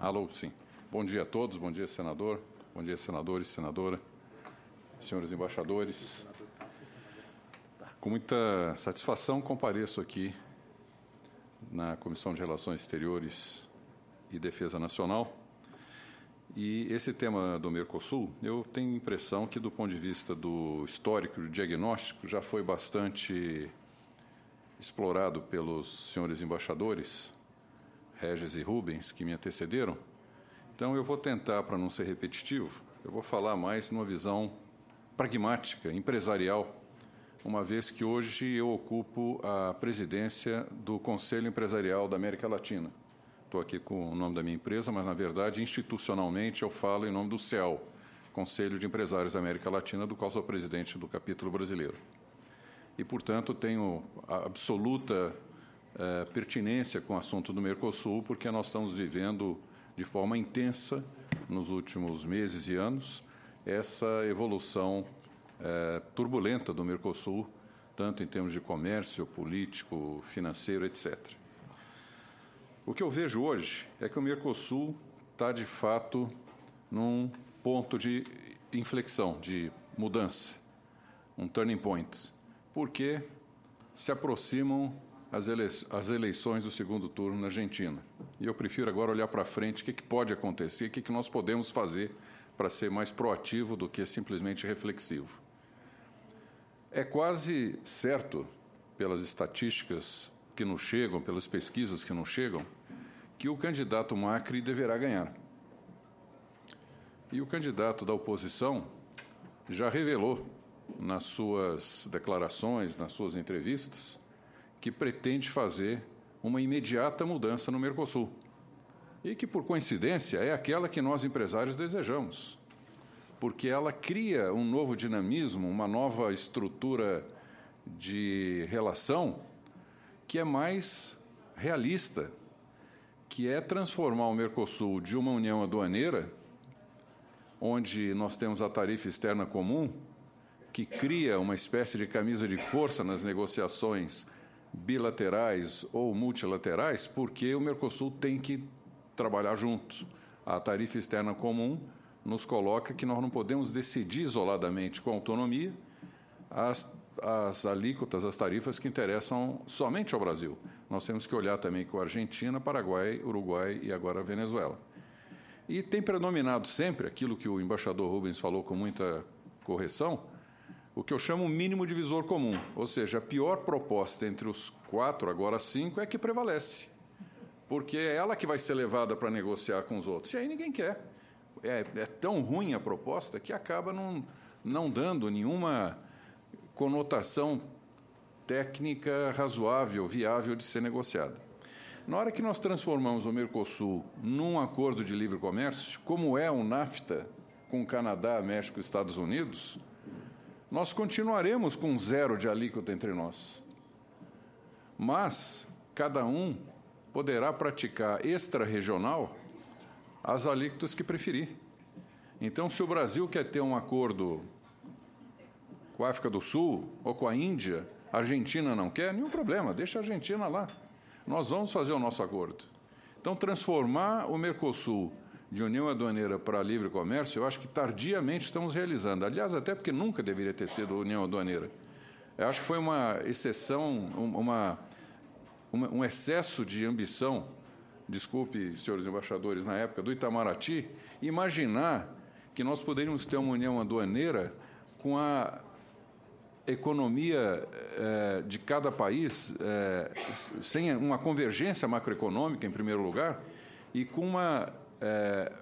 Alô, sim. Bom dia a todos, bom dia, senador, bom dia, senadores, senadora, senhores embaixadores. Com muita satisfação compareço aqui na Comissão de Relações Exteriores e Defesa Nacional. E esse tema do Mercosul, eu tenho a impressão que, do ponto de vista do histórico, do diagnóstico, já foi bastante explorado pelos senhores embaixadores Regis e Rubens, que me antecederam. Então, eu vou tentar, para não ser repetitivo, eu vou falar mais numa visão pragmática, empresarial, uma vez que hoje eu ocupo a presidência do Conselho Empresarial da América Latina. Estou aqui com o nome da minha empresa, mas, na verdade, institucionalmente eu falo em nome do CEL, Conselho de Empresários da América Latina, do qual sou presidente do capítulo brasileiro. E, portanto, tenho absoluta eh, pertinência com o assunto do Mercosul, porque nós estamos vivendo de forma intensa, nos últimos meses e anos, essa evolução eh, turbulenta do Mercosul, tanto em termos de comércio, político, financeiro, etc. O que eu vejo hoje é que o Mercosul está, de fato, num ponto de inflexão, de mudança, um turning point, porque se aproximam as, eleições do segundo turno na Argentina. E eu prefiro agora olhar para frente o que, que, pode acontecer, o que, que nós podemos fazer para ser mais proativo do que simplesmente reflexivo. É quase certo, pelas estatísticas que não chegam, pelas pesquisas que não chegam, que o candidato Macri deverá ganhar. E o candidato da oposição já revelou nas suas declarações, nas suas entrevistas, que pretende fazer uma imediata mudança no Mercosul e que, por coincidência, é aquela que nós empresários desejamos, porque ela cria um novo dinamismo, uma nova estrutura de relação que é mais realista, que é transformar o Mercosul de uma união aduaneira, onde nós temos a tarifa externa comum, que cria uma espécie de camisa de força nas negociações bilaterais ou multilaterais, porque o Mercosul tem que trabalhar juntos. A tarifa externa comum nos coloca que nós não podemos decidir isoladamente com autonomia as, as alíquotas, as tarifas que interessam somente ao Brasil. Nós temos que olhar também com a Argentina, Paraguai, Uruguai e agora a Venezuela. E tem predominado sempre aquilo que o embaixador Rubens falou com muita correção, o que eu chamo mínimo divisor comum, ou seja, a pior proposta entre os quatro, agora cinco, é que prevalece, porque é ela que vai ser levada para negociar com os outros, e aí ninguém quer. É, é tão ruim a proposta que acaba não, não dando nenhuma conotação técnica razoável, viável de ser negociada. Na hora que nós transformamos o Mercosul num acordo de livre comércio, como é o NAFTA com Canadá, México e Estados Unidos, nós continuaremos com zero de alíquota entre nós. Mas cada um poderá praticar extra-regional as alíquotas que preferir. Então, se o Brasil quer ter um acordo com a África do Sul ou com a Índia, a Argentina não quer, nenhum problema, deixa a Argentina lá. Nós vamos fazer o nosso acordo. Então, transformar o Mercosul de união aduaneira para livre comércio, eu acho que tardiamente estamos realizando. Aliás, até porque nunca deveria ter sido união aduaneira. Eu acho que foi uma exceção, uma, uma um excesso de ambição, desculpe, senhores embaixadores, na época do Itamaraty, imaginar que nós poderíamos ter uma união aduaneira com a economia eh, de cada país eh, sem uma convergência macroeconômica, em primeiro lugar, e com uma é,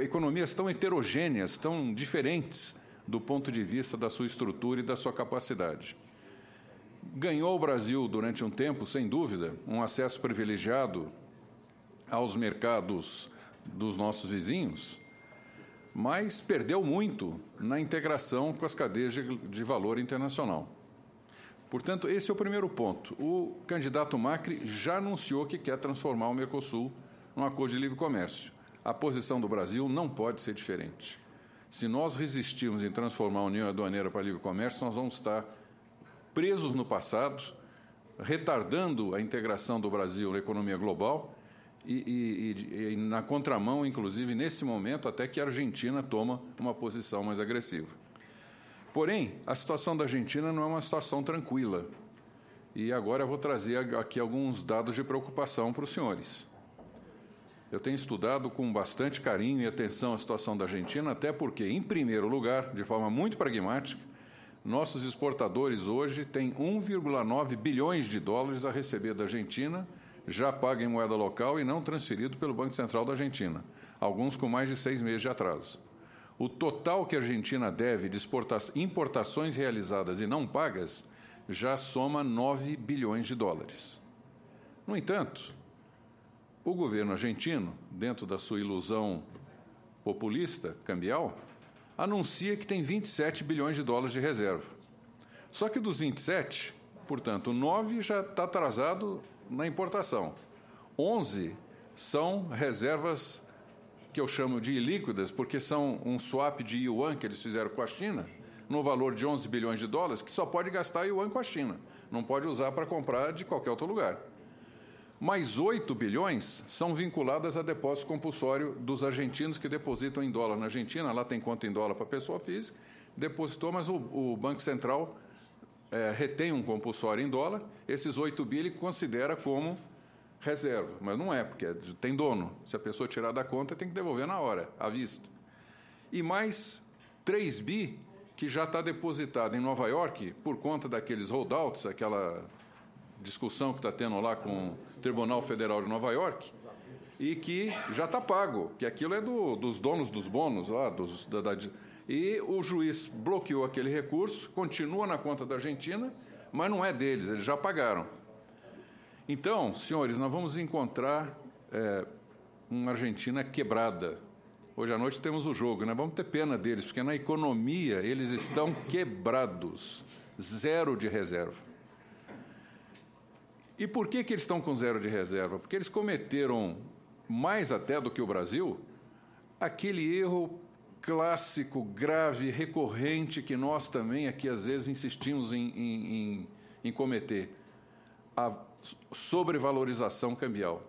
economias tão heterogêneas, tão diferentes do ponto de vista da sua estrutura e da sua capacidade. Ganhou o Brasil durante um tempo, sem dúvida, um acesso privilegiado aos mercados dos nossos vizinhos, mas perdeu muito na integração com as cadeias de, valor internacional. Portanto, esse é o primeiro ponto. O candidato Macri já anunciou que quer transformar o Mercosul um acordo de livre comércio. A posição do Brasil não pode ser diferente. Se nós resistirmos em transformar a União Aduaneira para livre comércio, nós vamos estar presos no passado, retardando a integração do Brasil na economia global e, e, e, na contramão, inclusive nesse momento, até que a Argentina toma uma posição mais agressiva. Porém, a situação da Argentina não é uma situação tranquila. E agora eu vou trazer aqui alguns dados de preocupação para os senhores. Eu tenho estudado com bastante carinho e atenção a situação da Argentina, até porque, em primeiro lugar, de forma muito pragmática, nossos exportadores hoje têm 1,9 bilhões de dólares a receber da Argentina, já pago em moeda local e não transferido pelo Banco Central da Argentina, alguns com mais de seis meses de atraso. O total que a Argentina deve de importações realizadas e não pagas já soma 9 bilhões de dólares. No entanto, o governo argentino, dentro da sua ilusão populista, cambial, anuncia que tem 27 bilhões de dólares de reserva. Só que dos 27, portanto, 9 já está atrasado na importação. 11 são reservas que eu chamo de ilíquidas, porque são um swap de yuan que eles fizeram com a China, no valor de 11 bilhões de dólares, que só pode gastar yuan com a China, não pode usar para comprar de qualquer outro lugar mais 8 bilhões são vinculadas a depósito compulsório dos argentinos que depositam em dólar na Argentina, lá tem conta em dólar para pessoa física, depositou, mas o, o Banco Central é, retém um compulsório em dólar, esses 8 bilhões ele considera como reserva, mas não é, porque é tem dono. Se a pessoa tirar da conta, tem que devolver na hora, à vista. E mais 3 bi que já está depositado em Nova York por conta daqueles holdouts, aquela discussão que está tendo lá com Tribunal Federal de Nova York, e que já está pago, que aquilo é do, dos donos dos bônus lá, dos, da, da, e o juiz bloqueou aquele recurso, continua na conta da Argentina, mas não é deles, eles já pagaram. Então, senhores, nós vamos encontrar é, uma Argentina quebrada. Hoje à noite temos o jogo, né? Vamos ter pena deles, porque na economia eles estão quebrados, zero de reserva. E por que, que eles estão com zero de reserva? Porque eles cometeram, mais até do que o Brasil, aquele erro clássico, grave, recorrente que nós também aqui às vezes insistimos em, em, em, em cometer: a sobrevalorização cambial.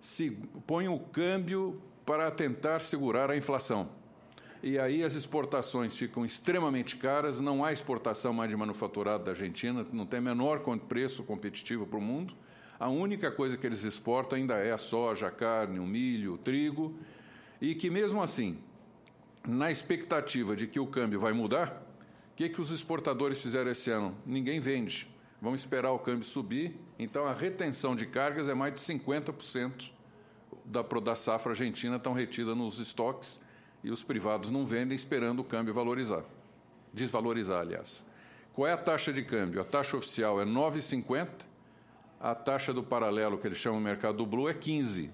Se põe o câmbio para tentar segurar a inflação e aí as exportações ficam extremamente caras, não há exportação mais de manufaturado da Argentina, não tem menor preço competitivo para o mundo. A única coisa que eles exportam ainda é a soja, a carne, o milho, o trigo, e que mesmo assim, na expectativa de que o câmbio vai mudar, o que, que os exportadores fizeram esse ano? Ninguém vende. Vão esperar o câmbio subir, então a retenção de cargas é mais de 50% da, da safra argentina estão retida nos estoques e os privados não vendem esperando o câmbio valorizar. Desvalorizar, aliás. Qual é a taxa de câmbio? A taxa oficial é 9,50, a taxa do paralelo, que eles chamam de mercado do blue, é 15.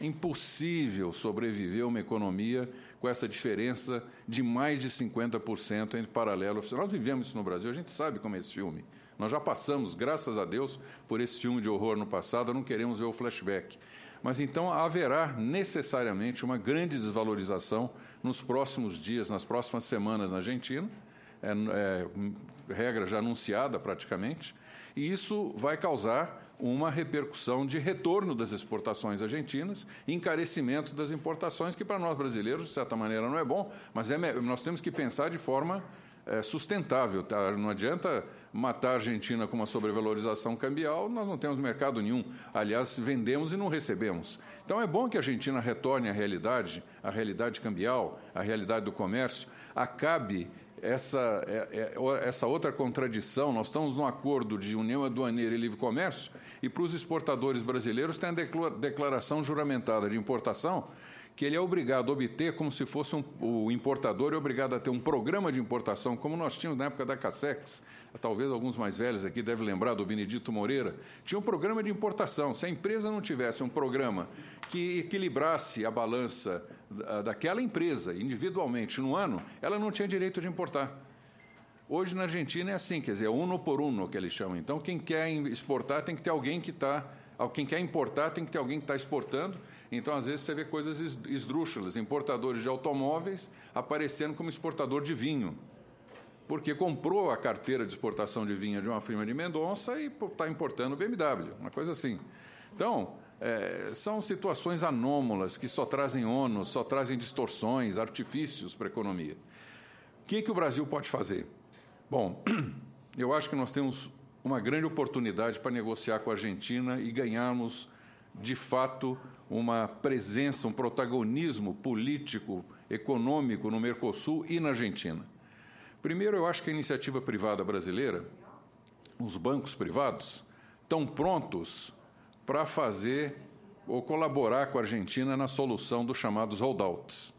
Impossível sobreviver uma economia com essa diferença de mais de 50% entre paralelo oficial. Nós vivemos isso no Brasil, a gente sabe como é esse filme. Nós já passamos, graças a Deus, por esse filme de horror no passado, não queremos ver o flashback mas então haverá necessariamente uma grande desvalorização nos próximos dias, nas próximas semanas na Argentina, é, é, regra já anunciada praticamente, e isso vai causar uma repercussão de retorno das exportações argentinas, encarecimento das importações, que para nós brasileiros, de certa maneira, não é bom, mas é, nós temos que pensar de forma é, sustentável. Tá? Não adianta matar a Argentina com uma sobrevalorização cambial, nós não temos mercado nenhum. Aliás, vendemos e não recebemos. Então é bom que a Argentina retorne à realidade, à realidade cambial, à realidade do comércio, acabe essa, é, é, essa outra contradição. Nós estamos num acordo de União Aduaneira e Livre Comércio, e para os exportadores brasileiros tem a declaração juramentada de importação que ele é obrigado a obter como se fosse um, o importador é obrigado a ter um programa de importação, como nós tínhamos na época da Cassex. Talvez alguns mais velhos aqui devem lembrar do Benedito Moreira. Tinha um programa de importação. Se a empresa não tivesse um programa que equilibrasse a balança daquela empresa individualmente no ano, ela não tinha direito de importar. Hoje na Argentina é assim, quer dizer, é uno por uno que eles chamam. Então, quem quer exportar tem que ter alguém que está. Quem quer importar tem que ter alguém que está exportando então, às vezes, você vê coisas esdrúxulas, importadores de automóveis aparecendo como exportador de vinho, porque comprou a carteira de exportação de vinho de uma firma de Mendonça e está importando BMW, uma coisa assim. Então, é, são situações anômalas que só trazem ônus, só trazem distorções, artifícios para a economia. O que, que o Brasil pode fazer? Bom, eu acho que nós temos uma grande oportunidade para negociar com a Argentina e ganharmos de fato, uma presença, um protagonismo político, econômico no Mercosul e na Argentina. Primeiro, eu acho que a iniciativa privada brasileira, os bancos privados, estão prontos para fazer ou colaborar com a Argentina na solução dos chamados holdouts.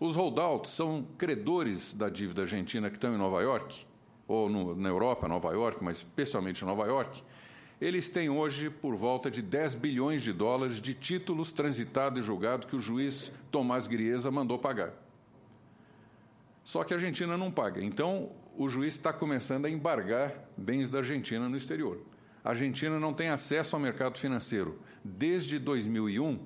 Os holdouts são credores da dívida argentina que estão em Nova York, ou no, na Europa, Nova York, mas especialmente em Nova York, eles têm hoje por volta de 10 bilhões de dólares de títulos transitado e julgado que o juiz Tomás Griesa mandou pagar. Só que a Argentina não paga. Então, o juiz está começando a embargar bens da Argentina no exterior. A Argentina não tem acesso ao mercado financeiro. Desde 2001,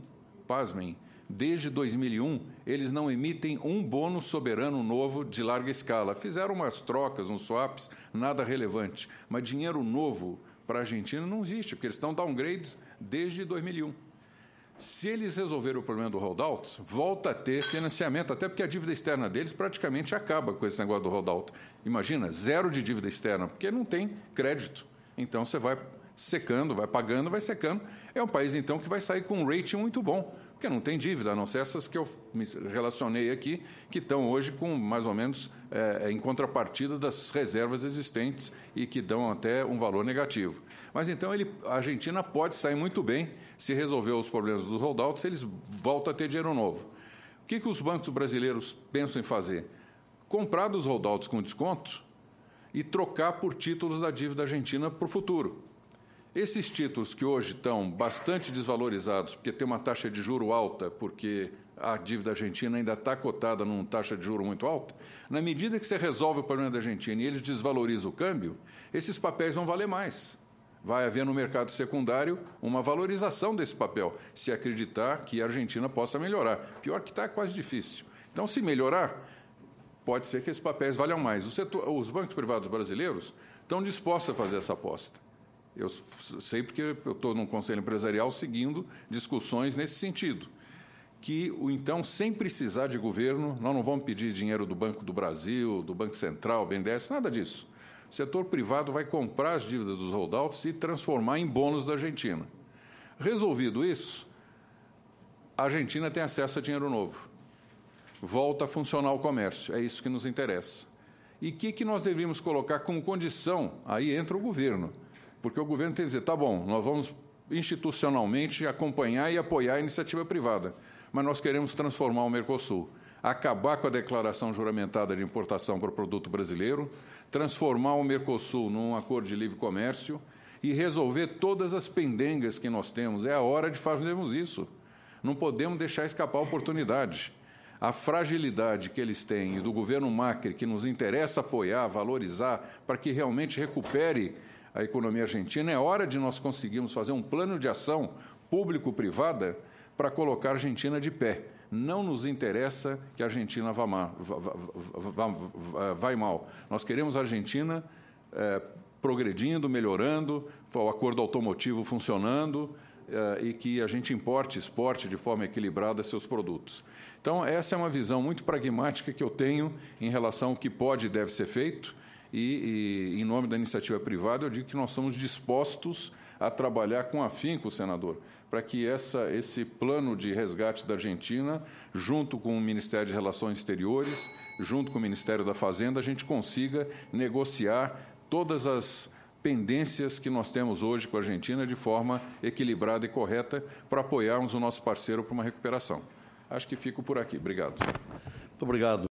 pasmem, desde 2001, eles não emitem um bônus soberano novo de larga escala. Fizeram umas trocas, uns swaps, nada relevante. Mas dinheiro novo para a Argentina não existe, porque eles estão downgrades desde 2001. Se eles resolverem o problema do holdout, volta a ter financiamento, até porque a dívida externa deles praticamente acaba com esse negócio do holdout. Imagina, zero de dívida externa, porque não tem crédito. Então você vai secando, vai pagando, vai secando. É um país então que vai sair com um rating muito bom porque não tem dívida, a não ser essas que eu relacionei aqui, que estão hoje com mais ou menos é, é, em contrapartida das reservas existentes e que dão até um valor negativo. Mas então ele, a Argentina pode sair muito bem se resolver os problemas dos holdouts, eles voltam a ter dinheiro novo. O que, que os bancos brasileiros pensam em fazer? Comprar dos holdouts com desconto e trocar por títulos da dívida argentina para o futuro. Esses títulos que hoje estão bastante desvalorizados, porque tem uma taxa de juro alta, porque a dívida argentina ainda está cotada numa taxa de juro muito alta, na medida que você resolve o problema da Argentina e eles desvalorizam o câmbio, esses papéis vão valer mais. Vai haver no mercado secundário uma valorização desse papel, se acreditar que a Argentina possa melhorar. Pior que está, é quase difícil. Então, se melhorar, pode ser que esses papéis valham mais. Setor, os bancos privados brasileiros estão dispostos a fazer essa aposta. Eu sei porque eu estou num conselho empresarial seguindo discussões nesse sentido. Que, então, sem precisar de governo, nós não vamos pedir dinheiro do Banco do Brasil, do Banco Central, BNDES, nada disso. O setor privado vai comprar as dívidas dos holdouts e transformar em bônus da Argentina. Resolvido isso, a Argentina tem acesso a dinheiro novo. Volta a funcionar o comércio. É isso que nos interessa. E o que, que nós devemos colocar como condição? Aí entra o governo porque o governo tem que dizer, tá bom, nós vamos institucionalmente acompanhar e apoiar a iniciativa privada, mas nós queremos transformar o Mercosul, acabar com a declaração juramentada de importação para o produto brasileiro, transformar o Mercosul num acordo de livre comércio e resolver todas as pendengas que nós temos. É a hora de fazermos isso. Não podemos deixar escapar a oportunidade. A fragilidade que eles têm e do governo Macri, que nos interessa apoiar, valorizar, para que realmente recupere a economia argentina, é hora de nós conseguirmos fazer um plano de ação público-privada para colocar a Argentina de pé. Não nos interessa que a Argentina vá, má, vá, vá, vá mal. Nós queremos a Argentina eh, progredindo, melhorando, o acordo automotivo funcionando, eh, e que a gente importe, exporte de forma equilibrada seus produtos. Então, essa é uma visão muito pragmática que eu tenho em relação ao que pode e deve ser feito. E, e, em nome da iniciativa privada, eu digo que nós estamos dispostos a trabalhar com afinco, senador, para que essa, esse plano de resgate da Argentina, junto com o Ministério de Relações Exteriores, junto com o Ministério da Fazenda, a gente consiga negociar todas as pendências que nós temos hoje com a Argentina de forma equilibrada e correta para apoiarmos o nosso parceiro para uma recuperação. Acho que fico por aqui. Obrigado. Muito obrigado.